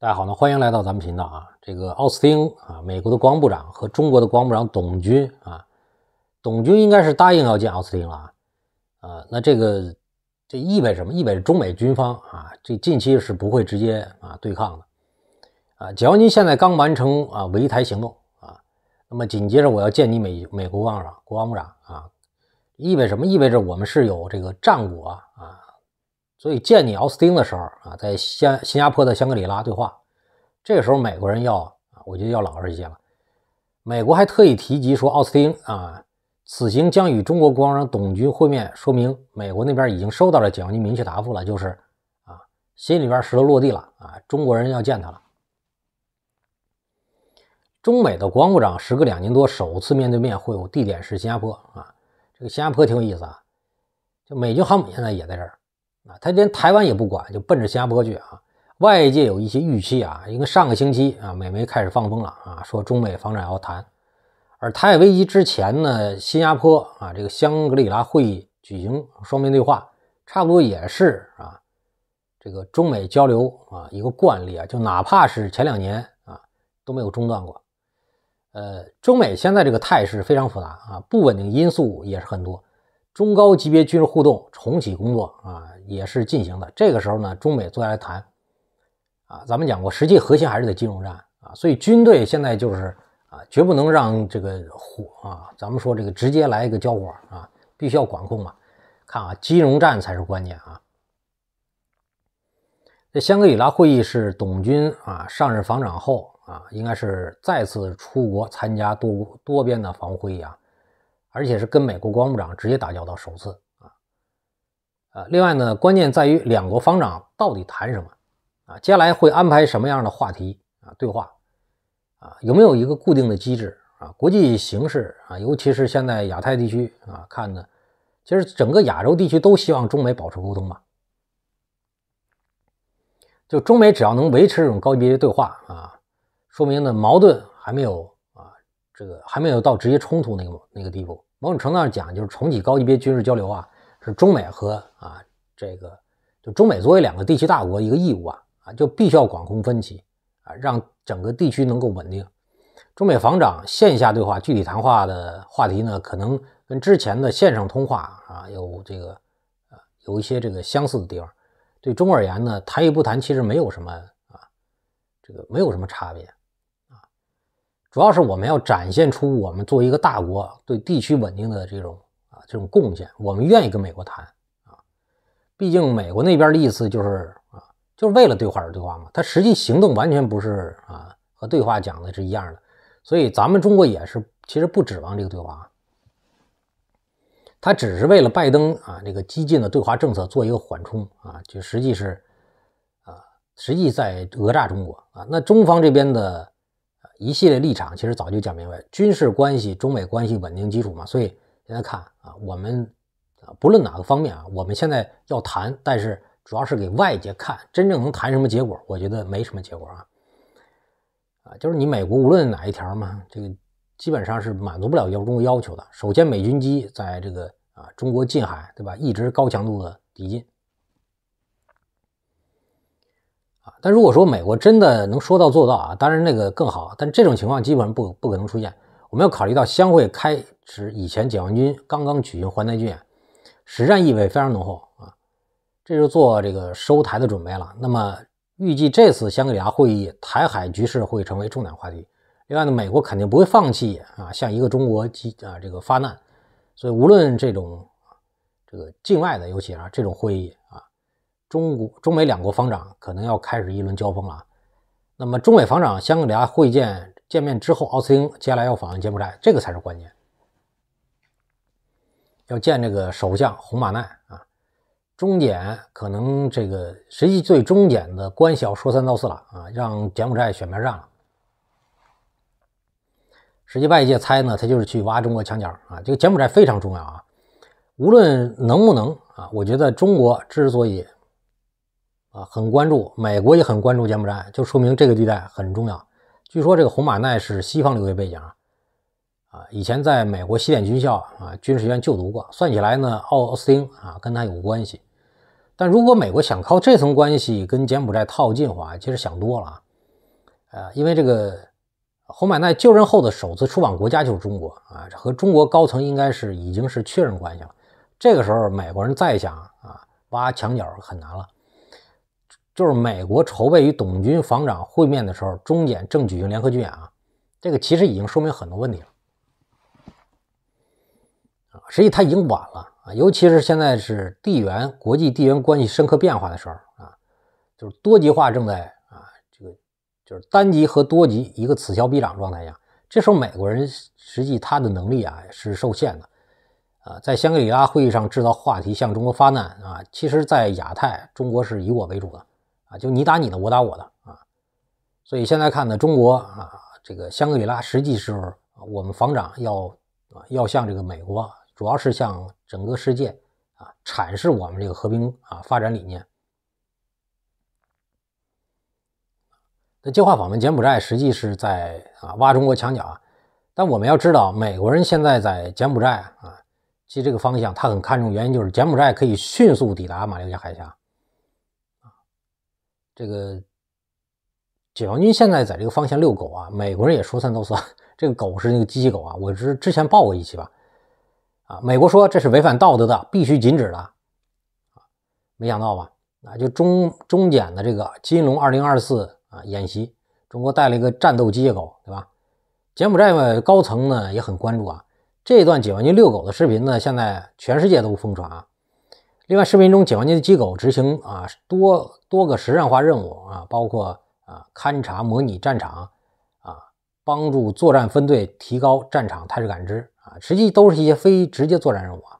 大家好呢，欢迎来到咱们频道啊。这个奥斯汀啊，美国的光部长和中国的光部长董军啊，董军应该是答应要见奥斯汀了啊。呃，那这个这意味着什么？意味着中美军方啊，这近期是不会直接啊对抗的啊。要您现在刚完成啊围台行动啊，那么紧接着我要见你美美国光部长、国防部长啊，意味什么？意味着我们是有这个战果啊。所以见你奥斯汀的时候啊，在香新加坡的香格里拉对话，这个时候美国人要啊，我觉得要老实一些了。美国还特意提及说奥斯汀啊，此行将与中国国防总董军会面，说明美国那边已经收到了解放军明确答复了，就是啊，心里边石头落地了啊，中国人要见他了。中美的国防部长时隔两年多首次面对面会晤，地点是新加坡啊，这个新加坡挺有意思啊，就美军航母现在也在这儿。啊，他连台湾也不管，就奔着新加坡去啊。外界有一些预期啊，因为上个星期啊，美媒开始放风了啊，说中美防长要谈。而台海危机之前呢，新加坡啊，这个香格里拉会议举行双边对话，差不多也是啊，这个中美交流啊一个惯例啊，就哪怕是前两年啊都没有中断过。呃，中美现在这个态势非常复杂啊，不稳定因素也是很多。中高级别军事互动重启工作啊，也是进行的。这个时候呢，中美坐下来谈啊，咱们讲过，实际核心还是在金融战啊，所以军队现在就是啊，绝不能让这个火啊，咱们说这个直接来一个交火啊，必须要管控嘛。看啊，金融战才是关键啊。这香格里拉会议是董军啊上任防长后啊，应该是再次出国参加多多边的防务会议啊。而且是跟美国国部长直接打交道，首次啊，呃，另外呢，关键在于两国防长到底谈什么啊？接下来会安排什么样的话题啊？对话啊？有没有一个固定的机制啊？国际形势啊，尤其是现在亚太地区啊，看呢，其实整个亚洲地区都希望中美保持沟通吧。就中美只要能维持这种高级别对话啊，说明呢，矛盾还没有啊，这个还没有到直接冲突那个那个地步。某种程度上讲，就是重启高级别军事交流啊，是中美和啊这个就中美作为两个地区大国一个义务啊啊，就必须要管控分歧啊，让整个地区能够稳定。中美防长线下对话，具体谈话的话题呢，可能跟之前的线上通话啊有这个啊有一些这个相似的地方。对中而言呢，谈与不谈其实没有什么啊这个没有什么差别。主要是我们要展现出我们作为一个大国对地区稳定的这种啊这种贡献，我们愿意跟美国谈啊。毕竟美国那边的意思就是啊，就是为了对话而对话嘛，他实际行动完全不是啊和对话讲的是一样的。所以咱们中国也是其实不指望这个对话，他只是为了拜登啊这个激进的对华政策做一个缓冲啊，就实际是啊实际在讹诈中国啊。那中方这边的。一系列立场其实早就讲明白，军事关系、中美关系稳定基础嘛，所以现在看啊，我们啊，不论哪个方面啊，我们现在要谈，但是主要是给外界看，真正能谈什么结果，我觉得没什么结果啊，啊，就是你美国无论哪一条嘛，这个基本上是满足不了中国要求的。首先，美军机在这个啊中国近海，对吧，一直高强度的抵近。但如果说美国真的能说到做到啊，当然那个更好。但这种情况基本上不不可能出现。我们要考虑到相会开始以前，解放军刚刚举行淮南军演，实战意味非常浓厚啊，这就做这个收台的准备了。那么预计这次香格里拉会议，台海局势会成为重点话题。另外呢，美国肯定不会放弃啊，向一个中国机啊这个发难。所以无论这种这个境外的，尤其啊这种会议啊。中国、中美两国防长可能要开始一轮交锋了。那么，中美防长、香里俩会见见面之后，奥斯汀接下来要访问柬埔寨，这个才是关键。要见这个首相洪马奈啊，中柬可能这个实际最终柬的系要说三道四了啊，让柬埔寨选边站了。实际外界猜呢，他就是去挖中国墙角啊。这个柬埔寨非常重要啊，无论能不能啊，我觉得中国之所以。啊，很关注美国，也很关注柬埔寨，就说明这个地带很重要。据说这个红马奈是西方留学背景啊，啊，以前在美国西点军校啊军事学院就读过。算起来呢，奥奥斯汀啊跟他有关系。但如果美国想靠这层关系跟柬埔寨套近乎，啊，其实想多了啊。呃，因为这个红马奈就任后的首次出访国家就是中国啊，和中国高层应该是已经是确认关系了。这个时候美国人再想啊挖墙角很难了。就是美国筹备与董军防长会面的时候，中检正举行联合军演啊，这个其实已经说明很多问题了啊，实际他已经晚了啊，尤其是现在是地缘国际地缘关系深刻变化的时候啊，就是多极化正在啊，这个就是单极和多极一个此消彼长状态下，这时候美国人实际他的能力啊是受限的啊，在香格里拉会议上制造话题向中国发难啊，其实，在亚太中国是以我为主的。啊，就你打你的，我打我的啊，所以现在看呢，中国啊，这个香格里拉实际是，我们防长要啊要向这个美国，主要是向整个世界啊阐释我们这个和平啊发展理念。那计划访问柬埔寨，实际是在啊挖中国墙角，啊。但我们要知道，美国人现在在柬埔寨啊，其实这个方向他很看重，原因就是柬埔寨可以迅速抵达马六甲海峡。这个解放军现在在这个方向遛狗啊，美国人也说三道四，这个狗是那个机器狗啊，我之之前报过一期吧，啊，美国说这是违反道德的，必须禁止的，没想到吧？啊，就中中柬的这个金龙二零二四啊演习，中国带了一个战斗机械狗，对吧？柬埔寨嘛高层呢也很关注啊，这段解放军遛狗的视频呢，现在全世界都疯传啊。另外，视频中解放军的机构执行啊多多个实战化任务啊，包括啊勘察模拟战场啊，帮助作战分队提高战场态势感知啊，实际都是一些非直接作战任务啊。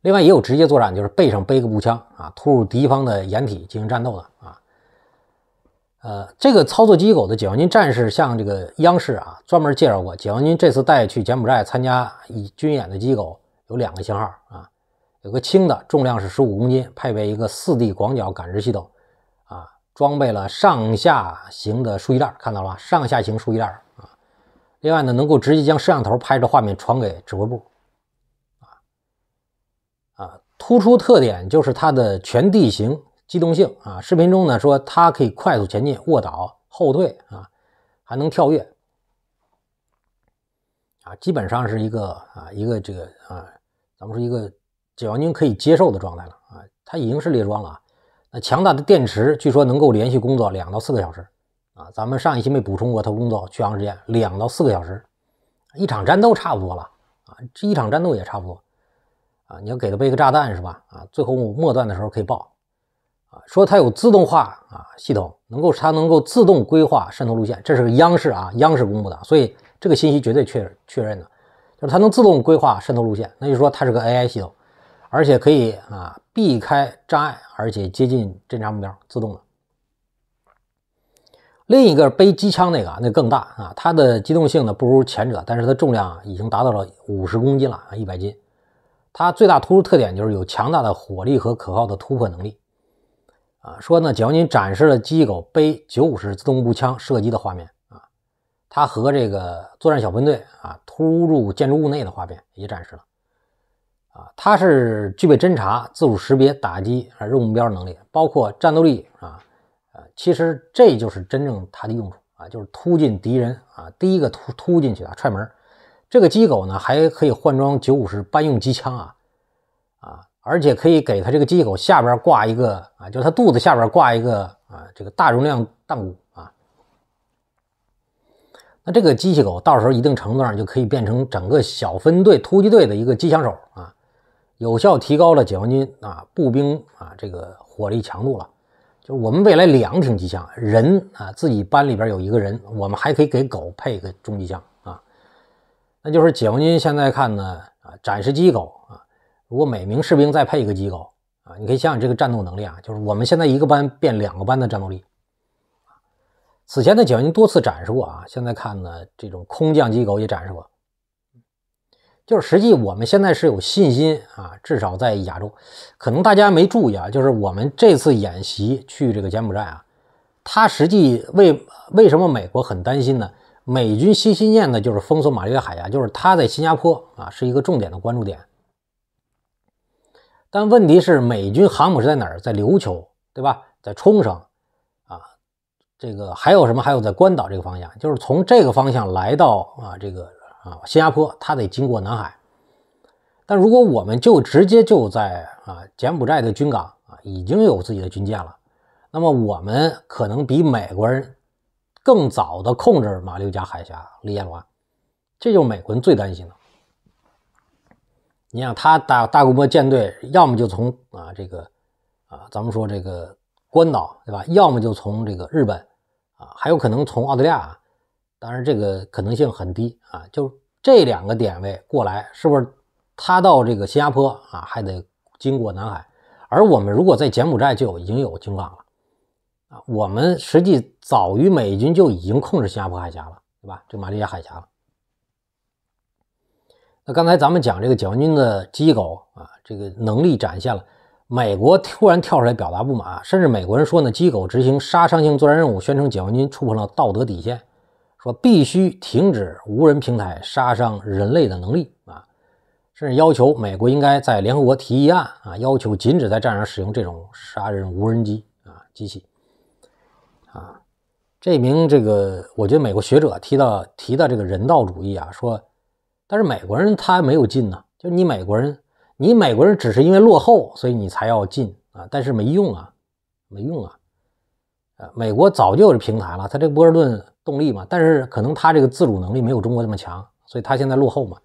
另外，也有直接作战，就是背上背个步枪啊，突入敌方的掩体进行战斗的啊。呃，这个操作机构的解放军战士向这个央视啊专门介绍过，解放军这次带去柬埔寨参加军演的机构有两个型号啊。有个轻的，重量是十五公斤，配备一个四 D 广角感知系统，啊，装备了上下行的数据链，看到了吧？上下行数据链啊。另外呢，能够直接将摄像头拍的画面传给指挥部，啊啊，突出特点就是它的全地形机动性啊。视频中呢说它可以快速前进、卧倒、后退啊，还能跳跃，啊，基本上是一个啊一个这个啊，咱们说一个。解放军可以接受的状态了啊，它已经是列装了啊。那强大的电池据说能够连续工作两到四个小时啊。咱们上一期没补充过，它工作续航时间两到四个小时，一场战斗差不多了啊。这一场战斗也差不多啊。你要给它备个炸弹是吧？啊，最后末段的时候可以爆啊。说它有自动化啊系统，能够它能够自动规划渗透路线，这是央视啊央视公布的，所以这个信息绝对确确认的，就是它能自动规划渗透路线，那就说它是个 AI 系统。而且可以啊，避开障碍，而且接近侦察目标，自动的。另一个背机枪那个，那更大啊，它的机动性呢不如前者，但是它重量已经达到了五十公斤了，啊，一百斤。它最大突出特点就是有强大的火力和可靠的突破能力。啊，说呢，只要您展示了机狗背九五式自动步枪射击的画面啊，它和这个作战小分队啊突入建筑物内的画面也展示了。啊，它是具备侦察、自主识别、打击啊任务目标能力，包括战斗力啊，呃，其实这就是真正它的用处啊，就是突进敌人啊，第一个突突进去的踹门。这个机器狗呢，还可以换装九五式班用机枪啊啊，而且可以给它这个机器狗下边挂一个啊，就是它肚子下边挂一个啊，这个大容量弹鼓啊。那这个机器狗到时候一定程度上就可以变成整个小分队突击队的一个机枪手啊。有效提高了解放军啊步兵啊这个火力强度了，就是我们未来两挺机枪人啊自己班里边有一个人，我们还可以给狗配一个重机枪啊，那就是解放军现在看呢啊展示机狗啊，如果每名士兵再配一个机狗啊，你可以想想这个战斗能力啊，就是我们现在一个班变两个班的战斗力。此前的解放军多次展示过啊，现在看呢这种空降机狗也展示过。就是实际我们现在是有信心啊，至少在亚洲，可能大家没注意啊，就是我们这次演习去这个柬埔寨啊，他实际为为什么美国很担心呢？美军心心念的就是封锁马六甲海峡，就是他在新加坡啊是一个重点的关注点。但问题是美军航母是在哪儿？在琉球对吧？在冲绳啊，这个还有什么？还有在关岛这个方向，就是从这个方向来到啊这个。啊，新加坡它得经过南海，但如果我们就直接就在啊柬埔寨的军港啊，已经有自己的军舰了，那么我们可能比美国人更早的控制马六甲海峡、里亚卢这就是美国人最担心的。你想，他大大规模舰队要么就从啊这个啊咱们说这个关岛对吧，要么就从这个日本啊，还有可能从澳大利亚。当然这个可能性很低啊！就这两个点位过来，是不是？他到这个新加坡啊，还得经过南海，而我们如果在柬埔寨就已经有军港了啊！我们实际早于美军就已经控制新加坡海峡了，对吧？这马六甲海峡。那刚才咱们讲这个解放军的机狗啊，这个能力展现了，美国突然跳出来表达不满，甚至美国人说呢，机狗执行杀伤性作战任务，宣称解放军触碰了道德底线。说必须停止无人平台杀伤人类的能力啊，甚至要求美国应该在联合国提议案啊，要求禁止在战场使用这种杀人无人机啊机器。啊，这名这个我觉得美国学者提到提到这个人道主义啊，说，但是美国人他没有禁呢，就是你美国人，你美国人只是因为落后，所以你才要禁啊，但是没用啊，没用啊，美国早就有这平台了，他这波尔顿。动力嘛，但是可能他这个自主能力没有中国这么强，所以他现在落后嘛。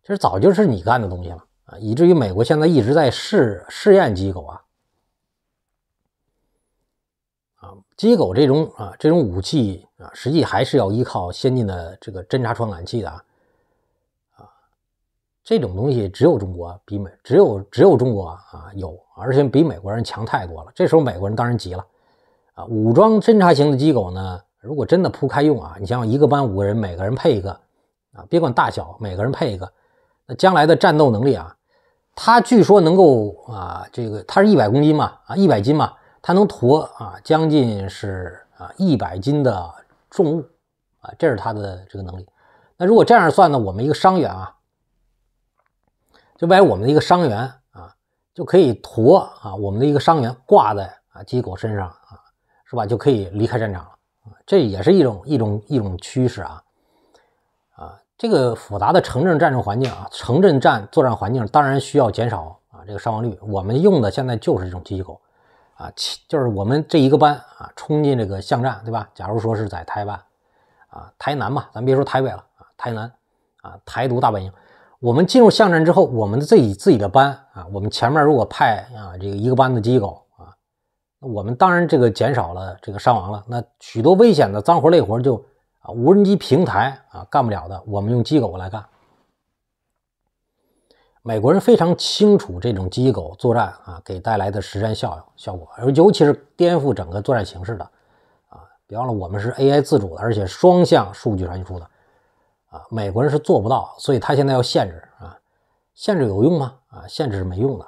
其实早就是你干的东西了啊，以至于美国现在一直在试试验机构啊，啊，机构这种啊这种武器啊，实际还是要依靠先进的这个侦察传感器的啊，啊，这种东西只有中国比美，只有只有中国啊有，而且比美国人强太多了。这时候美国人当然急了啊，武装侦察型的机构呢？如果真的铺开用啊，你想想，一个班五个人，每个人配一个啊，别管大小，每个人配一个，那将来的战斗能力啊，它据说能够啊，这个它是一百公斤嘛，啊一百斤嘛，它能驮啊，将近是啊一百斤的重物啊，这是它的这个能力。那如果这样算呢，我们一个伤员啊，就把我们的一个伤员啊，就可以驮啊，我们的一个伤员挂在啊机狗身上啊，是吧？就可以离开战场。这也是一种一种一种趋势啊，啊，这个复杂的城镇战争环境啊，城镇战作战环境当然需要减少啊这个伤亡率。我们用的现在就是这种机器狗啊，就是我们这一个班啊，冲进这个巷战，对吧？假如说是在台湾啊，台南嘛，咱别说台北了啊，台南啊，台独大本营，我们进入巷战之后，我们的自己自己的班啊，我们前面如果派啊这个一个班的机器狗。我们当然这个减少了这个伤亡了，那许多危险的脏活累活就啊无人机平台啊干不了的，我们用机狗来干。美国人非常清楚这种机狗作战啊给带来的实战效效果，而尤其是颠覆整个作战形式的啊。别忘了我们是 AI 自主的，而且双向数据传输的啊，美国人是做不到，所以他现在要限制啊，限制有用吗？啊，限制是没用的。